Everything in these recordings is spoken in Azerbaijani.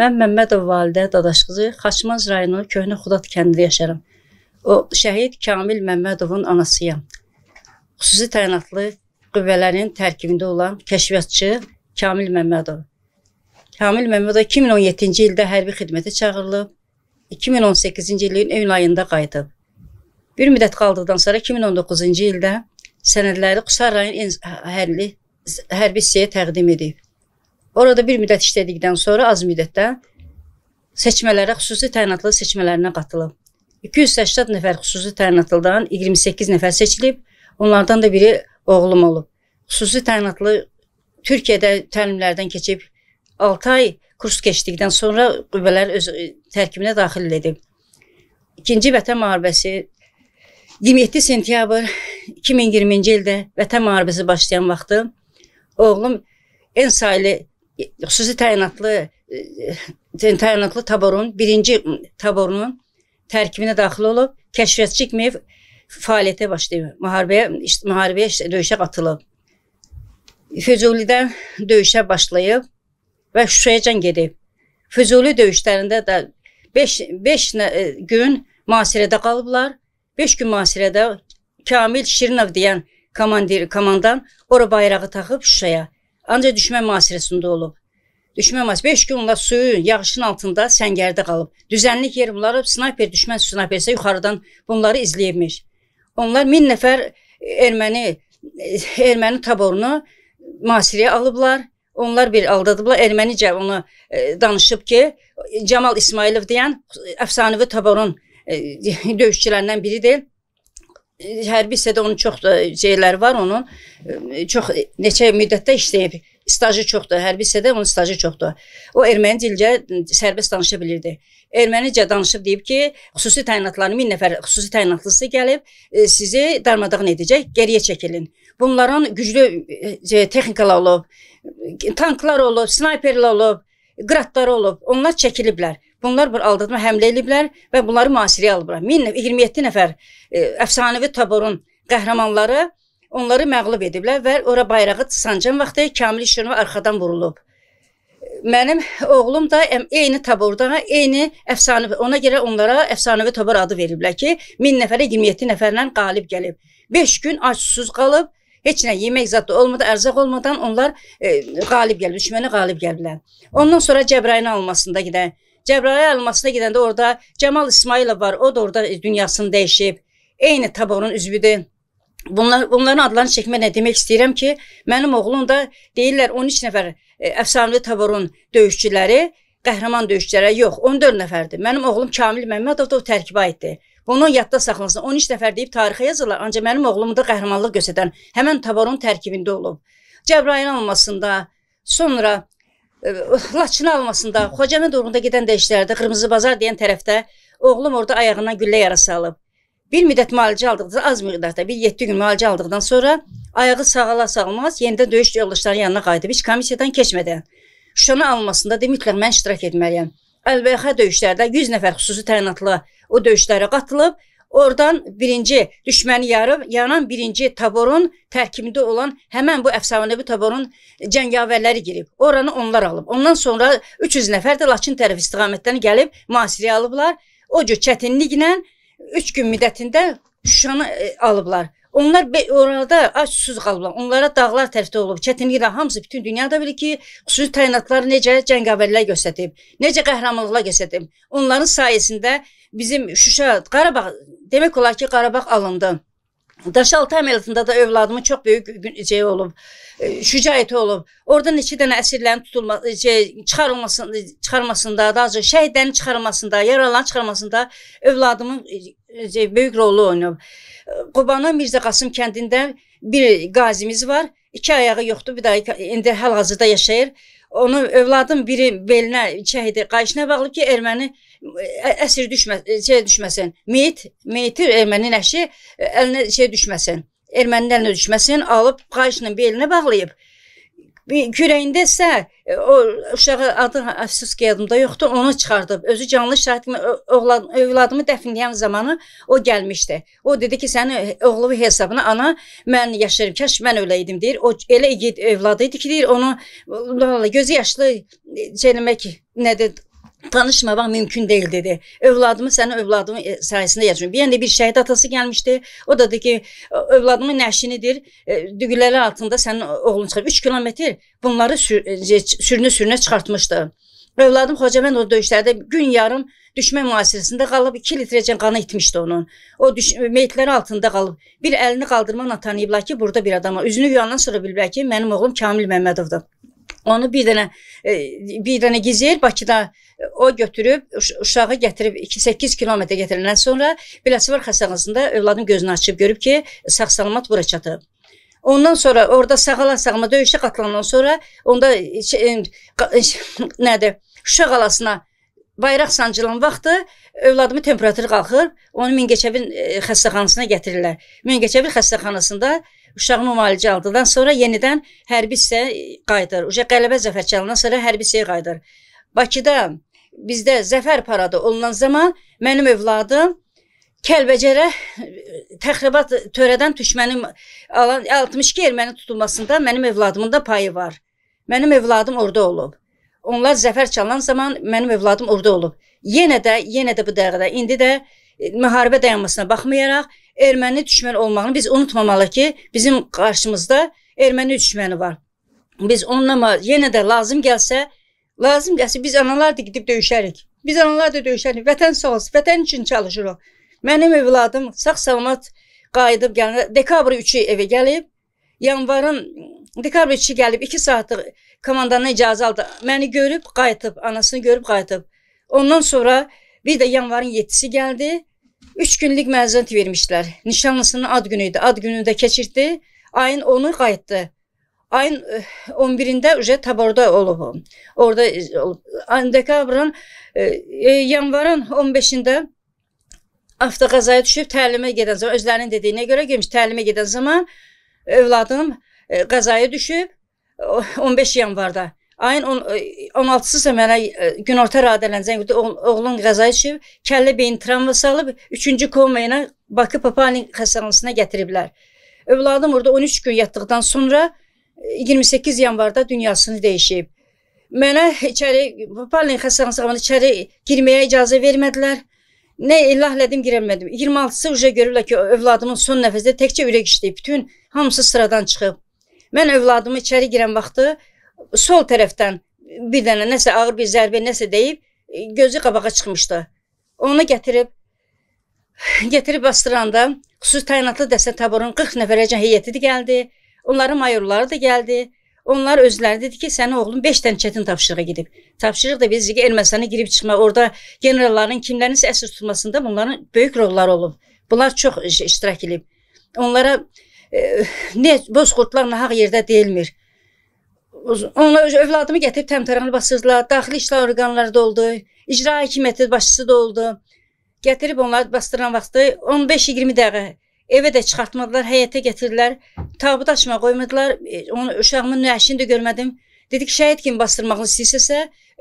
Mən Məmmədov Validə Dadaşqızı Xaçmaz rayonu Köhnə Xudat kəndində yaşayıram. O şəhid Kamil Məmmədovun anasıyam. Xüsusi təyinatlı qüvvələrin tərkibində olan kəşfiyyatçı Kamil Məmmədov. Kamil Məmmədov 2017-ci ildə hərbi xidmətə çağırılıb, 2018-ci ilin iyun ayında qayıdıb. Bir müddət qaldıqdan sonra 2019-cu ildə sənədləri Qusar rayon hərbi hərbi hissəyə təqdim edib. Orada bir müddət işlədikdən sonra az müddətdə seçmələrə, xüsusi təyinatlı seçmələrinə qatılıb. 280 nəfər xüsusi təyinatlıdan 28 nəfər seçilib. Onlardan da biri oğlum olub. Xüsusi təyinatlı Türkiyədə təlimlərdən keçib 6 ay kurs keçdikdən sonra qüvvələr öz e, tərkibinə daxil edildi. İkinci Vətən müharibəsi 27 sentyabr 2020-ci ildə Vətən müharibəsi başlayan vaxtı oğlum Ensaylı xüsusi təyinatlı e, e, təyinatlı taborun birinci taborunun tərkibinə daxil olub kəşfiyyatçı kimi fəaliyyətə başlayıb. Müharibəyə müharibəyə döyüşə qatılıb. Füzulidə döyüşə başlayıb və Şuşayacan gedib. Füzuli döyüşlərində də 5 5 e, gün mühasirədə qalıblar. 5 gün mühasirədə Kamil Şirinov deyən komandir komandan ora bayrağı taxıb Şuşaya Ancaq düşmən mühasirəsində olub. Düşmən mühasirəsi 5 gün onlar suyun, yağışın altında səngərdə qalıb. Düzənlik yer bunları snayper, düşmən snayperi isə yuxarıdan bunları izləyibmiş. Onlar 1000 nəfər e, erməni e, erməni taborunu mühasirəyə alıblar. Onlar bir aldadıblar. Ermənicə onu e, danışıb ki, Cəmal İsmailov deyən e, əfsanəvi taborun e, döyüşçülərindən biridir hərbi hissədə onun çox da şeyləri var onun. E, çox e, neçə müddətdə işləyib. Stajı çoxdur, hərbi hissədə onun stajı çoxdur. O erməni dilcə sərbəst danışa bilirdi. Ermənicə danışıb deyib ki, xüsusi təyinatların 1000 nəfər xüsusi təyinatlısı gəlib, sizi darmadağın edəcək, geriyə çəkilin. Bunların güclü texnikalar olub, tanklar olub, snayperlər olub, qradları olub, onlar çəkiliblər. Bunlar bir aldadıma həmlə eliblər və bunları müasirəyə alıblar. 1027 nəfər e, əfsanəvi taborun qəhrəmanları onları məğlub ediblər və ora bayrağı sancan vaxtı Kamil İşinov arxadan vurulub. Mənim oğlum da eyni taborda, eyni əfsanəvi, ona görə onlara əfsanəvi tabor adı veriblər ki, 1000 nəfərə 27 nəfərlə qalib gəlib. 5 gün ac-susuz qalıb Heç nə yemək zad olmadı, ərzaq olmadan onlar e, qalib gəlib, düşmənə qalib gəliblər. Ondan sonra Cəbrayılın almasında gedən, Cəbrayıl almasına gedəndə orada Cəmal İsmailov var. O da orada dünyasını dəyişib. Eyni taborun üzvüdür. Bunlar bunların adlarını çəkmə nə demək istəyirəm ki, mənim oğlum da deyirlər 13 nəfər e, əfsanəvi taborun döyüşçüləri qəhrəman döyüşçülərə yox, 14 nəfərdir. Mənim oğlum Kamil Məmmədov da o tərkibə aiddir. Onu yadda saxlasın. 13 nəfər deyib tarixə yazırlar. Ancaq mənim oğlumda qəhrəmanlıq göstərən həmin tabaron tərkibində olub. Cəbrayil almasında, sonra e, Laçın almasında, Xocəmə doğrunda gedən dəyişlərdə Qırmızı Bazar deyən tərəfdə oğlum orada ayağından güllə yarası alıb. Bir müddət müalicə aldıqda, az miqdarda, bir 7 gün müalicə aldıqdan sonra ayağı sağala sağlamaz, yenidən döyüş yoldaşları yanına qayıdıb, heç komissiyadan keçmədən. Şuşanı almasında deyib, mütləq mən iştirak etməliyəm əlbəyaxa döyüşlərdə 100 nəfər xüsusi təyinatlı o döyüşlərə qatılıb, oradan birinci düşməni yarıb, yanan birinci taborun tərkibində olan həmən bu əfsanəvi taborun cəngavərləri girib. Oranı onlar alıb. Ondan sonra 300 nəfər də Laçın tərəf istiqamətdən gəlib mühasirəyə alıblar. O cür çətinliklə 3 gün müddətində Şuşanı e, alıblar. Onlar orada aç-susuz qalıblar. Onlara dağlar tərifdə olub. Çətinliklə hamısı bütün dünyada bilir ki, xüsusi təyinatları necə cəngavərlər göstərib, necə qəhrəmanlıqlar göstərib. Onların sayəsində bizim Şuşa, Qarabağ demək olar ki, Qarabağ alındı. Daşaltı əməliyyatında da övladımın çox böyük şey olub, e, şücaəti olub. Orada neçə dənə əsirlərin tutulma, şey, çıxarılmasında, çıxarmasında, daha çox şəhidlərin çıxarılmasında, yaralıların çıxarılmasında övladımın şey, böyük rolu oynayıb. Qubana Mirzə Qasım kəndində bir qazimiz var. İki ayağı yoxdur. Bir də indi hal-hazırda yaşayır. Onu övladın biri belinə şəhid qayışına bağlı ki, erməni əsir düşmə, şey düşməsin. Meyit, meyti erməni nəşi əlinə şey düşməsin. Erməninin əlinə düşməsin, alıb qayışının belinə bağlayıb. Kürəyində isə e, o uşağı adı əfsus ki, yadımda yoxdur, onu çıxardıb. Özü canlı şahidlə oğlan övladımı dəfnləyən zamanı o gəlmişdi. O dedi ki, sənin oğlunun hesabına ana mən yaşayıram. Kaş mən elə idim deyir. O elə igid övladı idi ki, deyir, onu gözü yaşlı e, cənimək nədir tanışmamaq mümkün deyil dedi. Övladımı sənin övladın e, sayəsində yaşayıram. Bir yəni bir şəhid atası gəlmişdi. O da dedi ki, övladımın nəşinidir. E, dügüləri altında sənin oğlun çıxır 3 kilometr. Bunları sür sürünə-sürünə e, çıxartmışdı. Övladım Xocamənd o döyüşlərdə gün yarım düşmə mühasirəsində qalıb 2 litrəcən qanı itmişdi onun. O meyitləri altında qalıb. Bir əlini qaldırmanla tanıyıblar ki, burada bir adama. Üzünü yuyandan sonra biliblər ki, mənim oğlum Kamil Məmmədovdur. Onu bir dənə e, bir dənə Gizir Bakıda e, o götürüb uşağı gətirib 8 kilometr gətiriləndən sonra Biləsuvar xəstəxanasında övladın gözünü açıb görüb ki, sağ-salamat bura çatıb. Ondan sonra orada sağalan sağma döyüşə qatılandan sonra onda şey, e, nədir? Şuşa qalasına bayraq sancılan vaxtı övladımın temperaturu qalxır. Onu Mingəçevir xəstəxanasına gətirirlər. Mingəçevir xəstəxanasında Uşağın o müalicə aldıqdan sonra yenidən hərbi hissəyə qayıdır. Uca qələbə zəfər çalınandan sonra hərbi hissəyə qayıdır. Bakıda bizdə zəfər paradı olunan zaman mənim övladım Kəlbəcərə təxribat törədən düşmənin 62 erməni tutulmasında mənim evladımın da payı var. Mənim evladım orada olub. Onlar zəfər çalan zaman mənim evladım orada olub. Yenə də, yenə də bu dəqiqədə, indi də E, müharibə dayanmasına baxmayaraq erməni düşmən olmağını biz unutmamalıyıq ki, bizim qarşımızda erməni düşməni var. Biz onunla yenə də lazım gəlsə, lazım gəlsə biz analar da gedib döyüşərik. Biz analar da döyüşərik. Vətən sağ olsun, vətən üçün çalışırıq. Mənim övladım sağ-salamat qayıdıb gəlir. Dekabr 3-ü evə gəlib. Yanvarın dekabr 2-i gəlib 2 saatlıq komandanın icazə aldı. Məni görüb qayıtıb, anasını görüb qayıtıb. Ondan sonra bir də yanvarın 7-si gəldi. Üç günlük məzuniyyət vermişdilər. Nişanlısının ad günü idi. Ad gününü də keçirdi. Ayın 10-u qayıtdı. Ayın 11-də eh, уже taborda olub. Orada eh, dekabrın eh, e, yanvarın 15-də avtoqazaya düşüb təlimə gedən zaman özlərinin dediyinə görə gəlmiş təlimə gedən zaman övladım e, qazaya düşüb 15 yanvarda Ayın 16-sı e, mənə e, günorta radələnəcək oğlun qəza içib, kəllə beyin travma salıb 3-cü koma ilə Bakı Papani xəstəxanasına gətiriblər. Övladım orada 13 gün yatdıqdan sonra 28 e, yanvarda dünyasını dəyişib. Mənə içəri Papani xəstəxanasına içəri girməyə icazə vermədilər. Nə illah elədim, girəmədim. 26-sı uca görürlər ki, övladımın son nəfəsində təkcə ürək işləyib. Bütün hamısı sıradan çıxıb. Mən övladımı içəri girən vaxtı sol tərəfdən bir dənə nəsə ağır bir zərbə nəsə deyib e, gözü qabağa çıxmışdı. Onu gətirib gətirib bastıranda xüsusi təyinatlı dəstə taborun 40 nəfərəcən heyəti də gəldi. Onların mayorları da gəldi. Onlar özləri dedi ki, sənin oğlun 5 dənə çətin tapşırığa gedib. Tapşırıq da biz Ermənistana girib çıxma, orada generalların kimlərinsə əsir tutulmasında bunların böyük rolları olub. Bunlar çox iştirak edib. Onlara e, nə bozqurtlar nahaq yerdə deyilmir. Onlar öz övladımı gətirib təmtərəxli basırdılar. Daxili işlər orqanları da oldu. İcra hakimiyyəti başçısı da oldu. Gətirib onları bastıran vaxtı 15-20 dəqiqə evə də çıxartmadılar, həyətə gətirdilər. Tabut açmağa qoymadılar. E, onu uşağımın nəşini də görmədim. Dedi ki, şəhid kimi basdırmağını istəyirsəsə,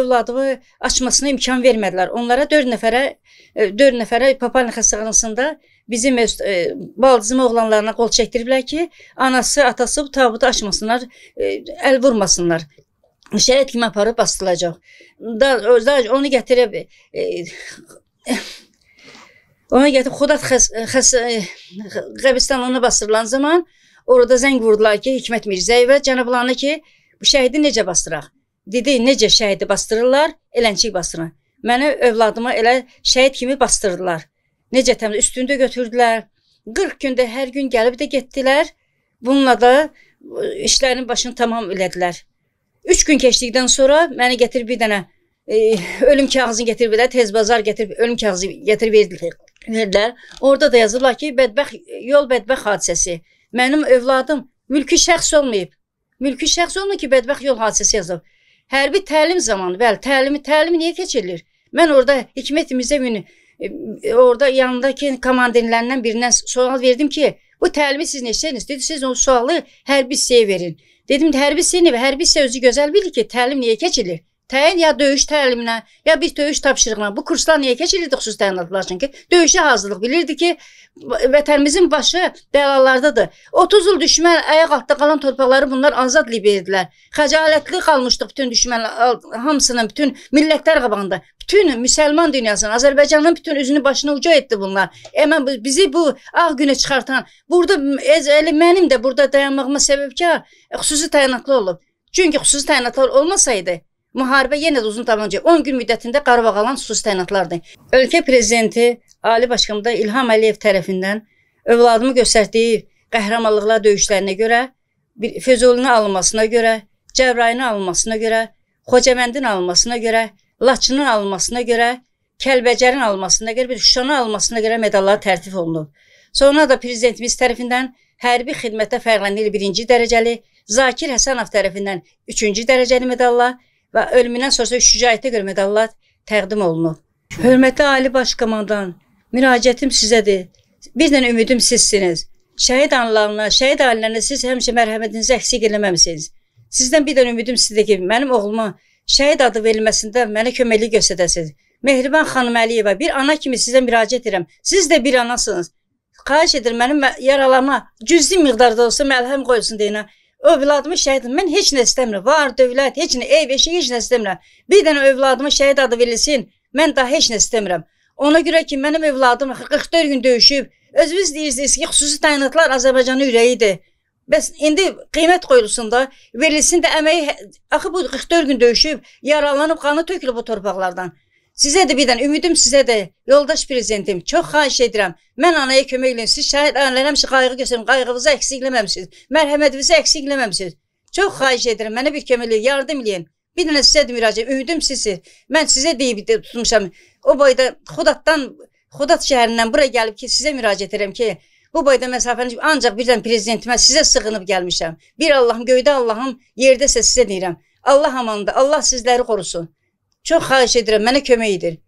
övladımı açmasına imkan vermədilər. Onlara 4 nəfərə 4 e, nəfərə Papalin xəstəxanasında bizim öz e, baldızım oğlanlarına qol çəkdiriblər ki, anası, atası bu tabutu açmasınlar, e, əl vurmasınlar şəhid kimi aparıb basdırılacaq. Da, da onu gətirib e, onu gətirib Xudat xəs, xəs, e, qəbristanlığına basdırılan zaman orada zəng vurdular ki, Hikmət Mirzəyevə Cənab Lana ki, Bu şəhidi necə basdıraq? Dedi, necə şəhidi basdırırlar? Eləncik basdırır. Məni övladıma elə şəhid kimi basdırdılar. Necə təmiz üstündə götürdülər. 40 gündə hər gün gəlib də getdilər. Bununla da e, işlərin başını tamam elədilər. 3 gün keçdikdən sonra məni gətirib bir dənə e, ölüm kağızını gətirib də tez bazar gətirib ölüm kağızı gətirib verdilər. Verdilər. Orada da yazıblar ki, bədbəxt yol bədbəxt hadisəsi. Mənim övladım mülki şəxs olmayıb. Mülki şəxs olma ki, bədbəxt yol hadisəsi yazıb. Hərbi təlim zamanı, bəli, təlimi təlimi niyə keçirilir? Mən orada Hikmət Mirzəgün e, orada yanındakı komandirlərindən birindən sual verdim ki, bu təlimi siz neçədiniz? Dedi, siz o sualı hərbi hissəyə verin. Dedim, hərbi hissəyə və hərbi hissə özü gözəl bilir ki, təlim niyə keçilir? təyin ya döyüş təliminə, ya bir döyüş tapşırığına. Bu kurslar niyə keçirildi xüsusi təyinatlılar çünki döyüşə hazırlıq bilirdi ki, vətənimizin başı bəlalardadır. 30 il düşmən ayaq altında qalan torpaqları bunlar azad liberdilər. Xəcalətli qalmışdı bütün düşmən hamısının bütün millətlər qabağında. Bütün müsəlman dünyasının, Azərbaycanın bütün üzünü başına uca etdi bunlar. Əmən bizi bu ağ günə çıxartan, burada elə mənim də burada dayanmağıma səbəbkar xüsusi təyinatlı olub. Çünki xüsusi təyinatlar olmasaydı Müharibə yenə də uzun davam 10 gün müddətində Qarabağalan xüsusi təyinatlardır. Ölkə prezidenti Ali Başkanımda İlham Əliyev tərəfindən övladımı göstərdiyi qəhrəmanlıqlar döyüşlərinə görə, Füzulinin alınmasına görə, Cəbrayılın alınmasına görə, Xocavəndin alınmasına görə, Laçının alınmasına görə, Kəlbəcərin alınmasına görə, bir Şuşanın alınmasına görə medallar tərtib olunub. Sonra da prezidentimiz tərəfindən hərbi xidmətdə fərqləndirilib birinci dərəcəli, Zakir Həsənov tərəfindən üçüncü dərəcəli medalla, və ölümündən sonra şücaətə görə medallar təqdim olunub. Hörmətli Ali Baş Komandan, müraciətim sizədir. Bir dənə ümidim sizsiniz. Şəhid anılarına, şəhid ailələrinə siz həmişə mərhəmətinizi əksik eləməmisiniz. Sizdən bir dənə ümidim sizdir ki, mənim oğluma şəhid adı verilməsində mənə köməklik göstərəsiniz. Mehriban xanım Əliyeva, bir ana kimi sizə müraciət edirəm. Siz də bir anasınız. Xahiş edirəm mənim yaralama cüzi miqdarda olsa məlhəm qoyulsun deyinə. Övladımı şəhid, mən heç nə istəmirəm. Var, dövlət, heç nə, ev, eşik, heç nə istəmirəm. Bir dənə övladıma şəhid adı verilsin. Mən daha heç nə istəmirəm. Ona görə ki, mənim övladım 44 gün döyüşüb. Özünüz deyirsiniz ki, xüsusi təyinatlar Azərbaycanın ürəyidir. Bəs indi qiymət qoyulsun da, verilsin də əməyi. Hə, axı bu 44 gün döyüşüb, yaralanıb, qanı tökülüb bu torpaqlardan. Sizə də birdən ümidim sizə də yoldaş prezidentim çox xahiş edirəm. Mən anaya kömək eləyin. Siz şəhid analarım üçün qayğı göstərin. Qayğınızı əksik eləməmisiniz. Mərhəmətinizi əksik eləməmisiniz. Çox xahiş edirəm. Mənə bir kömək eləyin, yardım eləyin. Bir dənə sizə də müraciət. Ümidim sizsiz. Mən sizə deyib də tutmuşam. O boyda Xudatdan, Xudat şəhərindən bura gəlib ki, sizə müraciət edirəm ki, bu boyda məsafəni ancaq birdən prezidentimə sizə sığınıb gəlmişəm. Bir Allahım göydə Allahım, yerdəsə sizə deyirəm. Allah amandır. Allah sizləri qorusun. Çox xahiş edirəm, mənə kömək edin.